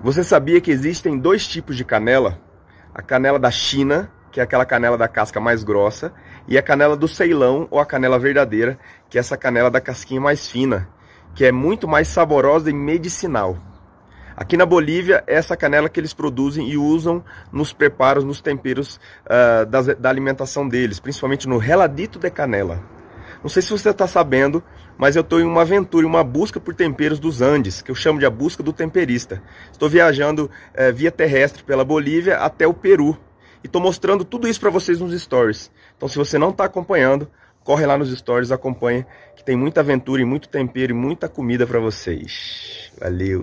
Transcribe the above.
Você sabia que existem dois tipos de canela? A canela da China, que é aquela canela da casca mais grossa, e a canela do Ceilão, ou a canela verdadeira, que é essa canela da casquinha mais fina, que é muito mais saborosa e medicinal. Aqui na Bolívia, é essa canela que eles produzem e usam nos preparos, nos temperos uh, da alimentação deles, principalmente no reladito de canela. Não sei se você está sabendo, mas eu estou em uma aventura, uma busca por temperos dos Andes, que eu chamo de a busca do temperista. Estou viajando é, via terrestre pela Bolívia até o Peru e estou mostrando tudo isso para vocês nos stories. Então, se você não está acompanhando, corre lá nos stories, acompanha, que tem muita aventura e muito tempero e muita comida para vocês. Valeu!